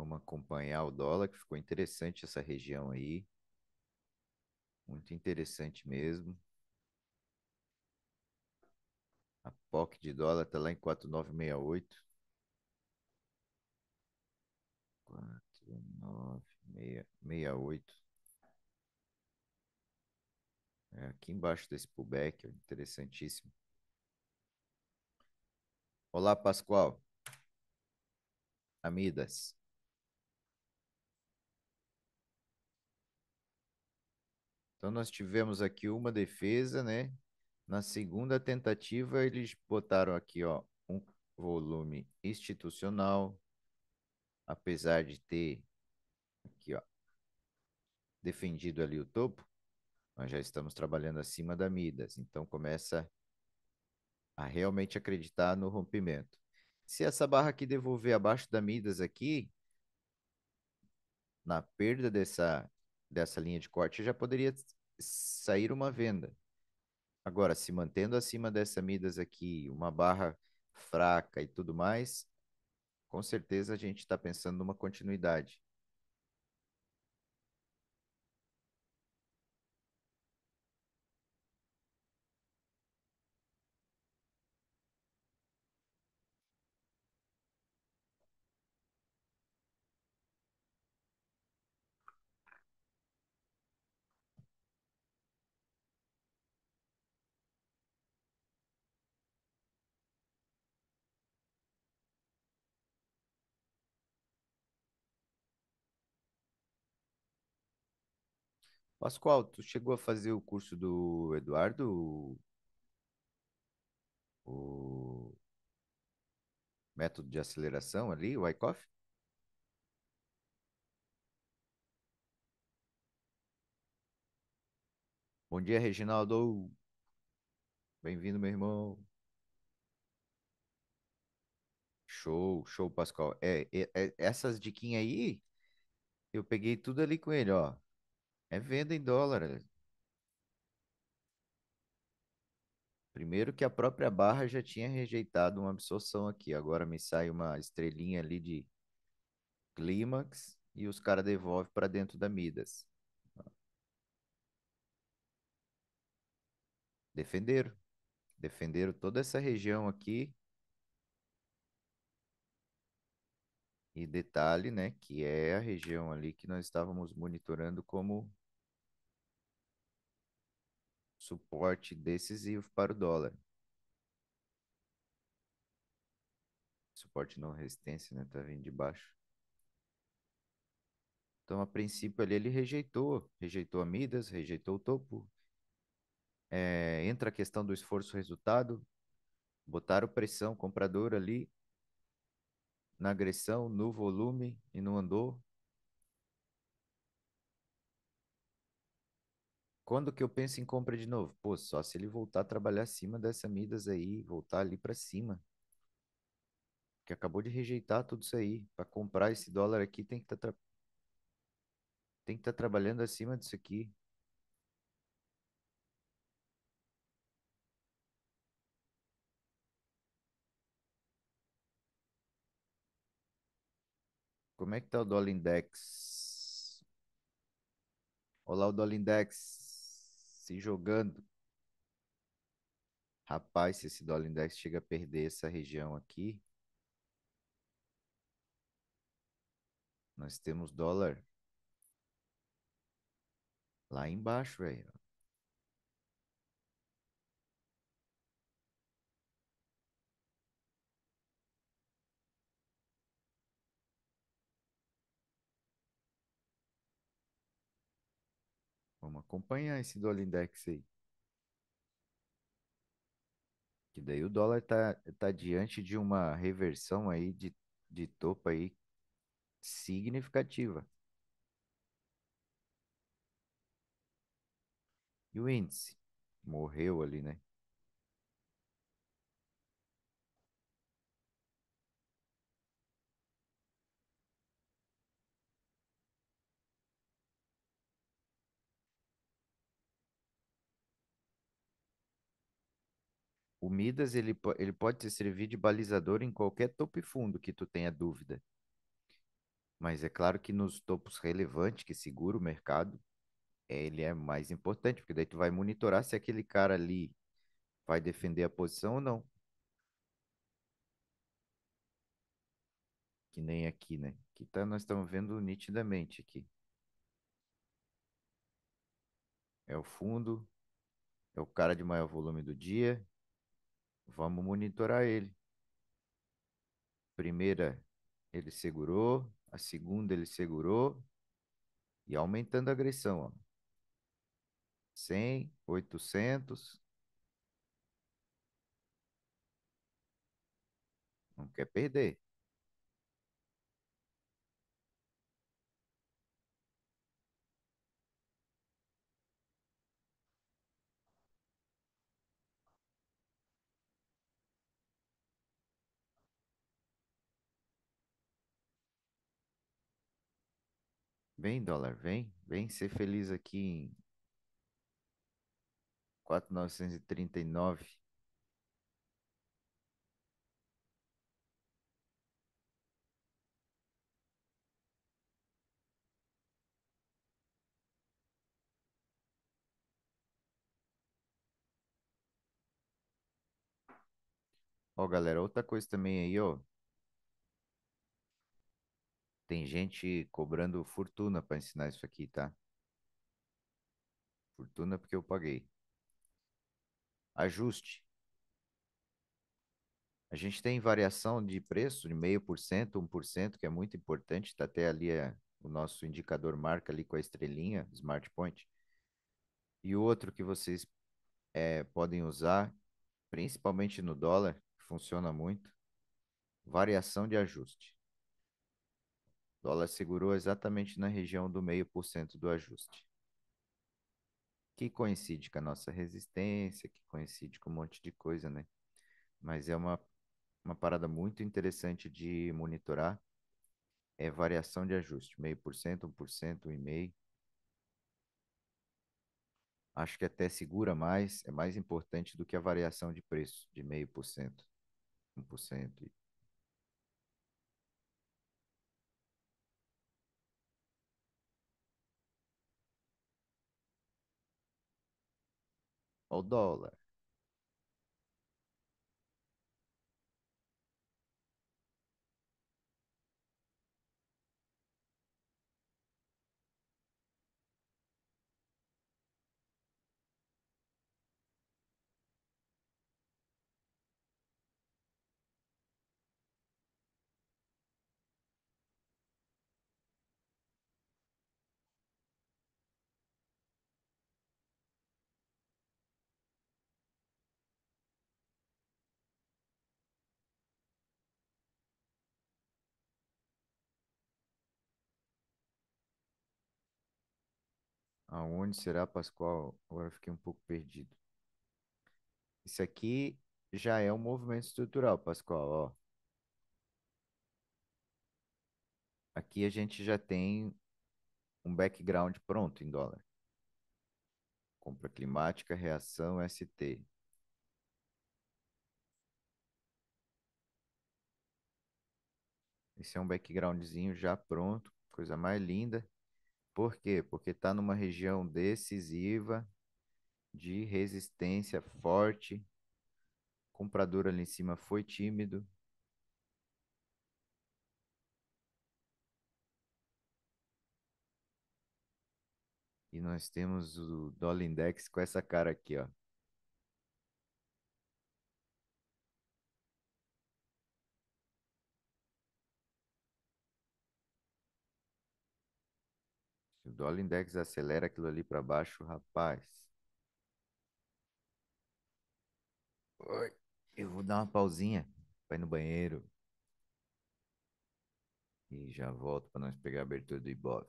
Vamos acompanhar o dólar, que ficou interessante essa região aí. Muito interessante mesmo. A POC de dólar está lá em 4968. 4968. É aqui embaixo desse pullback, interessantíssimo. Olá, Pascoal. Amidas. Então nós tivemos aqui uma defesa, né? Na segunda tentativa eles botaram aqui, ó, um volume institucional, apesar de ter aqui, ó, defendido ali o topo, nós já estamos trabalhando acima da Midas, então começa a realmente acreditar no rompimento. Se essa barra aqui devolver abaixo da Midas aqui, na perda dessa dessa linha de corte, já poderia sair uma venda. Agora, se mantendo acima dessa Midas aqui, uma barra fraca e tudo mais, com certeza a gente está pensando numa continuidade. Pascoal, tu chegou a fazer o curso do Eduardo? O, método de aceleração ali, o ICOF? Bom dia, Reginaldo. Bem-vindo, meu irmão. Show, show, Pascoal. É, é, é, essas diquinhas aí, eu peguei tudo ali com ele, ó. É venda em dólar. Primeiro que a própria barra já tinha rejeitado uma absorção aqui. Agora me sai uma estrelinha ali de clímax e os caras devolvem para dentro da Midas. Defenderam. Defenderam toda essa região aqui. E detalhe, né, que é a região ali que nós estávamos monitorando como suporte decisivo para o dólar. Suporte não resistência, né? Tá vindo de baixo. Então, a princípio ali ele rejeitou, rejeitou a Midas, rejeitou o topo. É, entra a questão do esforço-resultado, botaram pressão comprador ali na agressão, no volume e não andou. Quando que eu penso em compra de novo? Pô, só se ele voltar a trabalhar acima dessa Midas aí, voltar ali para cima. Que acabou de rejeitar tudo isso aí. Para comprar esse dólar aqui tem que tá tra... tem que estar tá trabalhando acima disso aqui. Como é que tá o dólar index? Olá, o dólar index se assim, jogando. Rapaz, se esse dólar index chega a perder essa região aqui, nós temos dólar lá embaixo, velho. Vamos acompanhar esse dólar index aí. Que daí o dólar tá, tá diante de uma reversão aí de, de topo aí significativa. E o índice morreu ali, né? O Midas ele, ele pode te servir de balizador em qualquer topo e fundo que tu tenha dúvida. Mas é claro que nos topos relevantes que segura o mercado, é, ele é mais importante, porque daí tu vai monitorar se aquele cara ali vai defender a posição ou não. Que nem aqui, né? Aqui tá, nós estamos vendo nitidamente aqui. É o fundo, é o cara de maior volume do dia, Vamos monitorar ele. Primeira, ele segurou. A segunda, ele segurou. E aumentando a agressão. Ó. 100, 800. Não quer perder. Vem, dólar, vem. Vem ser feliz aqui em 4,939. Ó, galera, outra coisa também aí, ó. Tem gente cobrando fortuna para ensinar isso aqui, tá? Fortuna porque eu paguei. Ajuste. A gente tem variação de preço de 0,5%, 1%, que é muito importante. Está até ali é, o nosso indicador marca ali com a estrelinha, Smart Point. E outro que vocês é, podem usar, principalmente no dólar, que funciona muito, variação de ajuste. O dólar segurou exatamente na região do meio por cento do ajuste, que coincide com a nossa resistência, que coincide com um monte de coisa, né? Mas é uma, uma parada muito interessante de monitorar. É variação de ajuste, meio por cento, um por cento, um e meio. Acho que até segura mais, é mais importante do que a variação de preço de meio por cento, um por cento ao dólar. Aonde será, Pascoal? Agora fiquei um pouco perdido. Isso aqui já é um movimento estrutural, Pascoal, ó. Aqui a gente já tem um background pronto em dólar. Compra climática, reação, ST. Esse é um backgroundzinho já pronto, coisa mais linda. Por quê? Porque está numa região decisiva, de resistência forte. comprador ali em cima foi tímido. E nós temos o dólar index com essa cara aqui, ó. Se o dólar index acelera aquilo ali para baixo, rapaz. Oi. Eu vou dar uma pausinha para ir no banheiro. E já volto para nós pegar a abertura do Ibov.